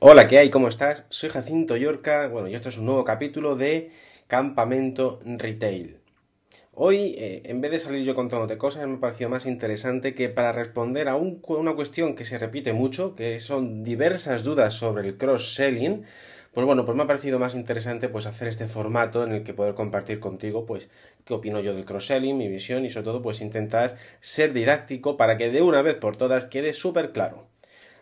Hola, ¿qué hay? ¿Cómo estás? Soy Jacinto Yorca, bueno, y esto es un nuevo capítulo de Campamento Retail. Hoy, eh, en vez de salir yo contándote cosas, me ha parecido más interesante que para responder a una cuestión que se repite mucho, que son diversas dudas sobre el cross-selling, pues bueno, pues me ha parecido más interesante pues hacer este formato en el que poder compartir contigo pues qué opino yo del cross-selling, mi visión y sobre todo pues intentar ser didáctico para que de una vez por todas quede súper claro.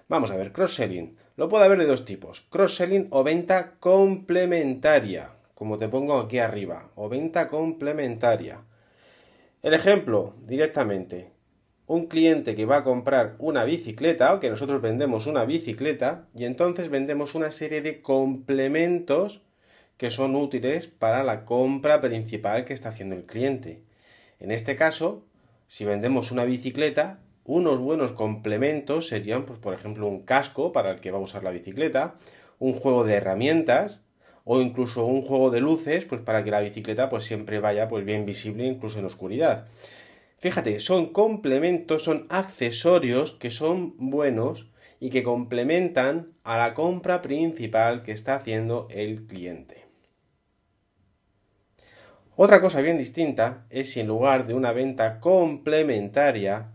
Vamos a ver, cross-selling. Lo puede haber de dos tipos, cross-selling o venta complementaria, como te pongo aquí arriba, o venta complementaria. El ejemplo, directamente, un cliente que va a comprar una bicicleta, o que nosotros vendemos una bicicleta, y entonces vendemos una serie de complementos que son útiles para la compra principal que está haciendo el cliente. En este caso, si vendemos una bicicleta, unos buenos complementos serían, pues, por ejemplo, un casco para el que va a usar la bicicleta, un juego de herramientas o incluso un juego de luces, pues para que la bicicleta pues siempre vaya pues bien visible incluso en oscuridad. Fíjate, son complementos, son accesorios que son buenos y que complementan a la compra principal que está haciendo el cliente. Otra cosa bien distinta es si en lugar de una venta complementaria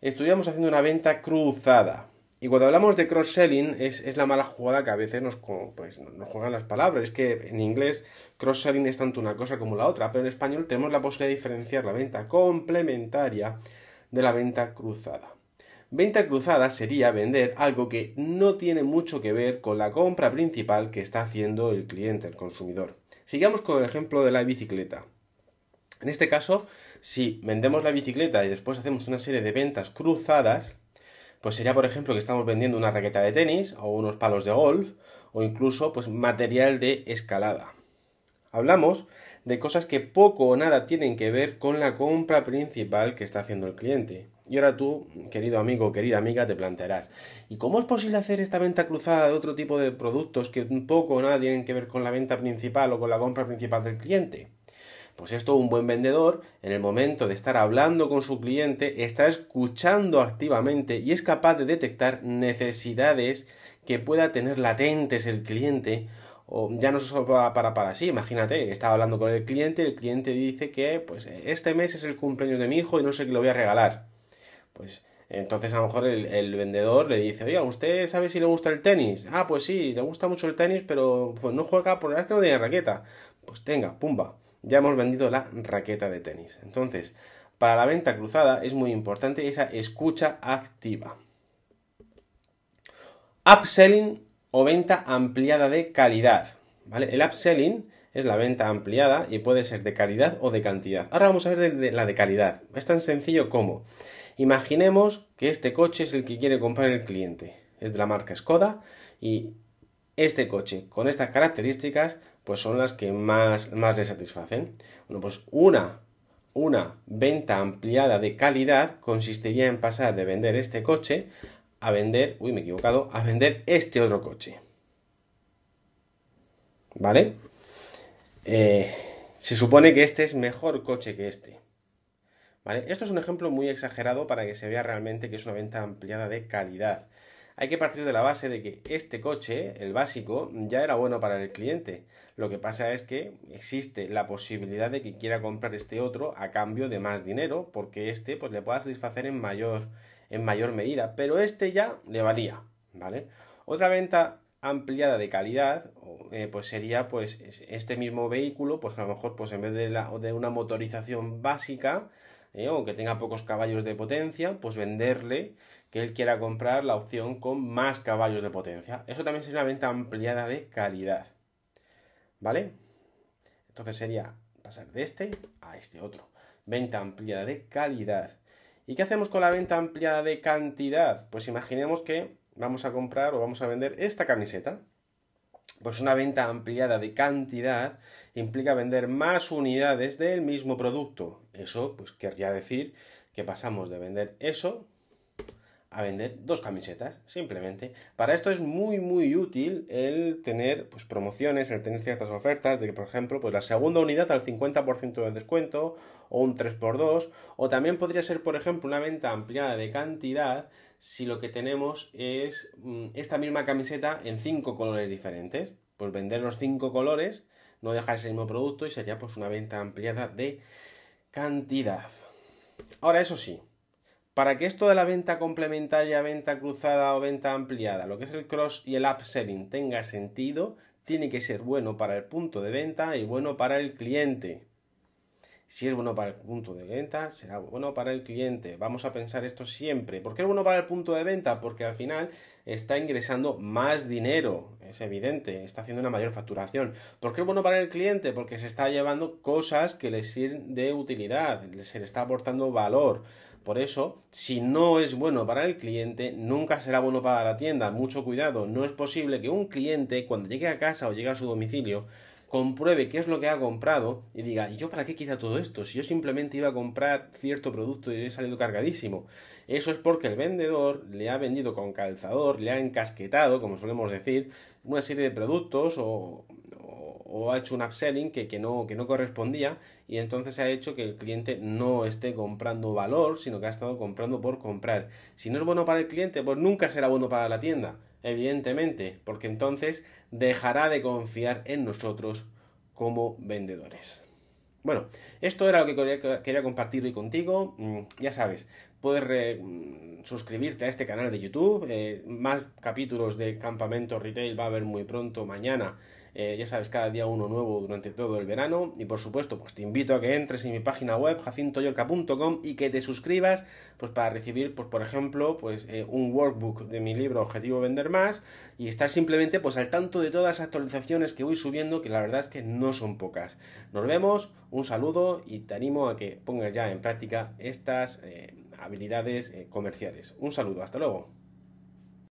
estuviéramos haciendo una venta cruzada. Y cuando hablamos de cross-selling es, la mala jugada que a veces nos, pues, nos juegan las palabras. Es que en inglés cross-selling es tanto una cosa como la otra, pero en español tenemos la posibilidad de diferenciar la venta complementaria de la venta cruzada. Venta cruzada sería vender algo que no tiene mucho que ver con la compra principal que está haciendo el cliente, el consumidor. Sigamos con el ejemplo de la bicicleta. En este caso, si vendemos la bicicleta y después hacemos una serie de ventas cruzadas, pues sería por ejemplo que estamos vendiendo una raqueta de tenis o unos palos de golf o incluso pues material de escalada. Hablamos de cosas que poco o nada tienen que ver con la compra principal que está haciendo el cliente. Y ahora tú, querido amigo o querida amiga, te plantearás, ¿y cómo es posible hacer esta venta cruzada de otro tipo de productos que poco o nada tienen que ver con la venta principal o con la compra principal del cliente? Pues esto, un buen vendedor, en el momento de estar hablando con su cliente, está escuchando activamente y es capaz de detectar necesidades que pueda tener latentes el cliente. O ya no solo para, para, sí, imagínate, estaba hablando con el cliente, el cliente dice que pues este mes es el cumpleaños de mi hijo y no sé qué le voy a regalar. Pues entonces a lo mejor el, vendedor le dice, oiga, ¿usted sabe si le gusta el tenis? Ah, pues sí, le gusta mucho el tenis, pero pues no juega por es que no tiene raqueta. Pues tenga, pumba ya hemos vendido la raqueta de tenis. Entonces, para la venta cruzada es muy importante esa escucha activa. Upselling o venta ampliada de calidad. ¿vale? El upselling es la venta ampliada y puede ser de calidad o de cantidad. Ahora vamos a ver la de calidad. Es tan sencillo como, imaginemos que este coche es el que quiere comprar el cliente. Es de la marca Skoda y este coche con estas características pues son las que más, le satisfacen. Bueno, pues una, una venta ampliada de calidad consistiría en pasar de vender este coche a vender, uy, me he equivocado, a vender este otro coche. ¿Vale? Eh, se supone que este es mejor coche que este. ¿Vale? Esto es un ejemplo muy exagerado para que se vea realmente que es una venta ampliada de calidad. Hay que partir de la base de que este coche, el básico, ya era bueno para el cliente. Lo que pasa es que existe la posibilidad de que quiera comprar este otro a cambio de más dinero, porque este pues le pueda satisfacer en mayor, en mayor medida, pero este ya le valía, ¿vale? Otra venta ampliada de calidad eh, pues sería pues este mismo vehículo pues a lo mejor pues en vez de, la, de una motorización básica aunque eh, o que tenga pocos caballos de potencia pues venderle que él quiera comprar la opción con más caballos de potencia. Eso también sería una venta ampliada de calidad. ¿Vale? Entonces sería pasar de este a este otro. Venta ampliada de calidad. ¿Y qué hacemos con la venta ampliada de cantidad? Pues imaginemos que vamos a comprar o vamos a vender esta camiseta. Pues una venta ampliada de cantidad implica vender más unidades del mismo producto. Eso pues querría decir que pasamos de vender eso a vender dos camisetas, simplemente. Para esto es muy, muy útil el tener pues, promociones, el tener ciertas ofertas, de que, por ejemplo, pues la segunda unidad al 50% de descuento, o un 3x2, o también podría ser, por ejemplo, una venta ampliada de cantidad si lo que tenemos es mm, esta misma camiseta en cinco colores diferentes. Pues vender los cinco colores, no deja ese mismo producto y sería pues una venta ampliada de cantidad. Ahora, eso sí, para que esto de la venta complementaria, venta cruzada o venta ampliada, lo que es el cross y el upselling tenga sentido, tiene que ser bueno para el punto de venta y bueno para el cliente. Si es bueno para el punto de venta, será bueno para el cliente. Vamos a pensar esto siempre. ¿Por qué es bueno para el punto de venta? Porque al final está ingresando más dinero. Es evidente, está haciendo una mayor facturación. ¿Por qué es bueno para el cliente? Porque se está llevando cosas que le sirven de utilidad, se le está aportando valor. Por eso, si no es bueno para el cliente, nunca será bueno para la tienda. Mucho cuidado, no es posible que un cliente cuando llegue a casa o llegue a su domicilio compruebe qué es lo que ha comprado y diga, ¿y yo para qué quita todo esto? Si yo simplemente iba a comprar cierto producto y he salido cargadísimo. Eso es porque el vendedor le ha vendido con calzador, le ha encasquetado, como solemos decir, una serie de productos o o ha hecho un upselling que, que, no, correspondía y entonces ha hecho que el cliente no esté comprando valor, sino que ha estado comprando por comprar. Si no es bueno para el cliente, pues nunca será bueno para la tienda, evidentemente, porque entonces dejará de confiar en nosotros como vendedores. Bueno, esto era lo que quería compartir hoy contigo. Mm, ya sabes, puedes mm, suscribirte a este canal de YouTube. Eh, más capítulos de Campamento Retail va a haber muy pronto mañana eh, ya sabes, cada día uno nuevo durante todo el verano. Y por supuesto, pues te invito a que entres en mi página web, jacintoyorca.com, y que te suscribas, pues para recibir, pues por ejemplo, pues eh, un workbook de mi libro Objetivo Vender Más, y estar simplemente pues al tanto de todas las actualizaciones que voy subiendo, que la verdad es que no son pocas. Nos vemos, un saludo, y te animo a que pongas ya en práctica estas eh, habilidades comerciales. Un saludo, hasta luego.